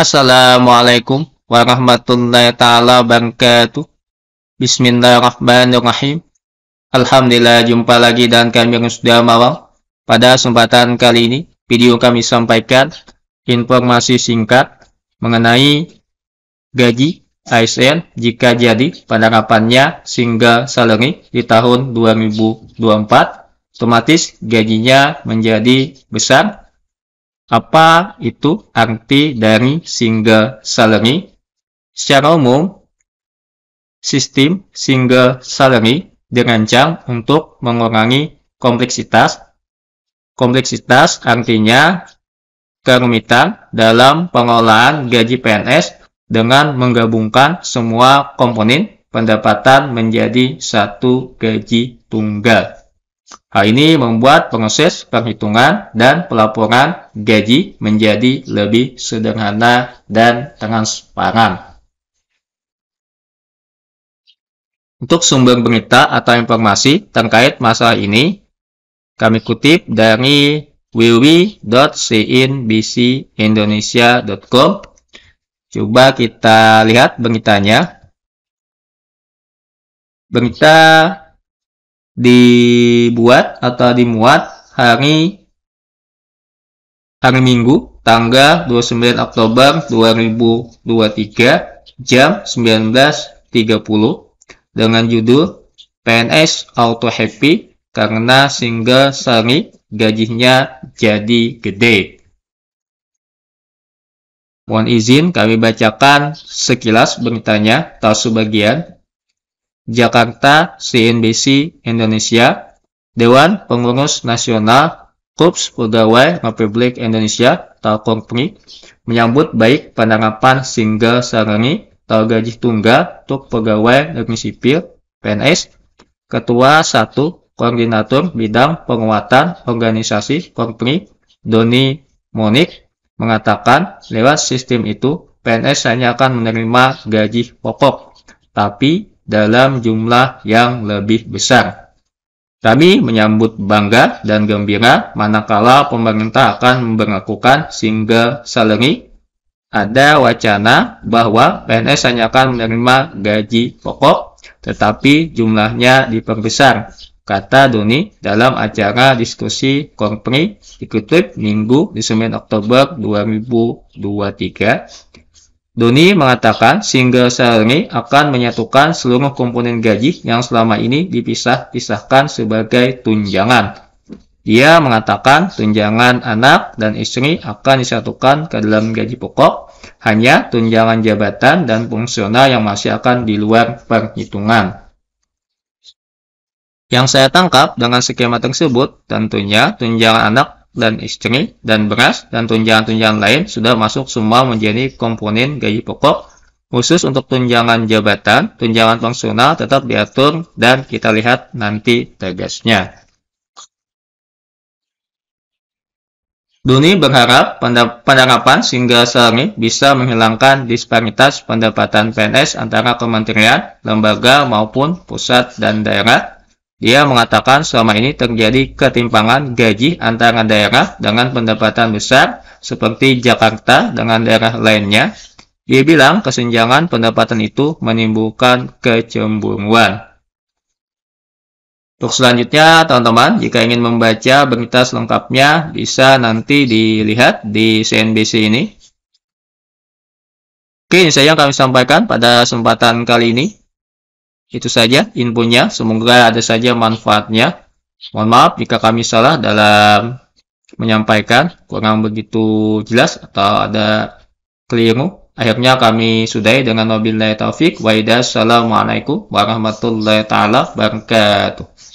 Assalamualaikum warahmatullahi taala wabarakatuh. Bismillahirrahmanirrahim. Alhamdulillah jumpa lagi dan kami yang sudah mawal Pada kesempatan kali ini, video kami sampaikan informasi singkat mengenai gaji ASN jika jadi penerapannya sehingga salary di tahun 2024 otomatis gajinya menjadi besar apa itu arti dari single salary? Secara umum, sistem single salary dirancang untuk mengurangi kompleksitas. Kompleksitas artinya kerumitan dalam pengelolaan gaji PNS dengan menggabungkan semua komponen pendapatan menjadi satu gaji tunggal. Hal ini membuat proses perhitungan dan pelaporan gaji menjadi lebih sederhana dan transparan. Untuk sumber berita atau informasi terkait masalah ini, kami kutip dari www.cnbcindonesia.com. Coba kita lihat beritanya. Berita dibuat atau dimuat hari hari Minggu tanggal 29 Oktober 2023 jam 19.30 dengan judul PNS Auto Happy karena single sari gajinya jadi gede. Mohon izin kami bacakan sekilas beritanya atau sebagian Jakarta CNBC Indonesia, Dewan Pengurus Nasional Kups Pegawai Republik Indonesia Telkomri menyambut baik penerapan single salary atau gaji tunggal untuk pegawai negeri sipil PNS, Ketua 1 Koordinator Bidang Penguatan Organisasi Kompri Doni Monik mengatakan lewat sistem itu PNS hanya akan menerima gaji pokok, tapi dalam jumlah yang lebih besar. Kami menyambut bangga dan gembira manakala pemerintah akan memperlakukan single salary. Ada wacana bahwa PNS hanya akan menerima gaji pokok, tetapi jumlahnya diperbesar, kata Doni dalam acara diskusi Korpri dikutip Minggu di 9 Oktober 2023 Doni mengatakan single salary akan menyatukan seluruh komponen gaji yang selama ini dipisah-pisahkan sebagai tunjangan. Ia mengatakan tunjangan anak dan istri akan disatukan ke dalam gaji pokok, hanya tunjangan jabatan dan fungsional yang masih akan di luar perhitungan. Yang saya tangkap dengan skema tersebut, tentunya tunjangan anak dan istri, dan beras, dan tunjangan-tunjangan lain sudah masuk semua menjadi komponen gaji pokok. Khusus untuk tunjangan jabatan, tunjangan fungsional tetap diatur dan kita lihat nanti tegasnya. Duni berharap penerapan sehingga sehari bisa menghilangkan disparitas pendapatan PNS antara kementerian, lembaga maupun pusat dan daerah dia mengatakan selama ini terjadi ketimpangan gaji antara daerah dengan pendapatan besar seperti Jakarta dengan daerah lainnya. Dia bilang kesenjangan pendapatan itu menimbulkan kecemburuan. Untuk selanjutnya, teman-teman, jika ingin membaca berita selengkapnya, bisa nanti dilihat di CNBC ini. Oke, ini saja yang kami sampaikan pada kesempatan kali ini. Itu saja infonya, semoga ada saja manfaatnya. Mohon maaf jika kami salah dalam menyampaikan, kurang begitu jelas atau ada keliru. Akhirnya kami sudahi dengan wabillahi taufik wa Assalamualaikum warahmatullahi taala wabarakatuh.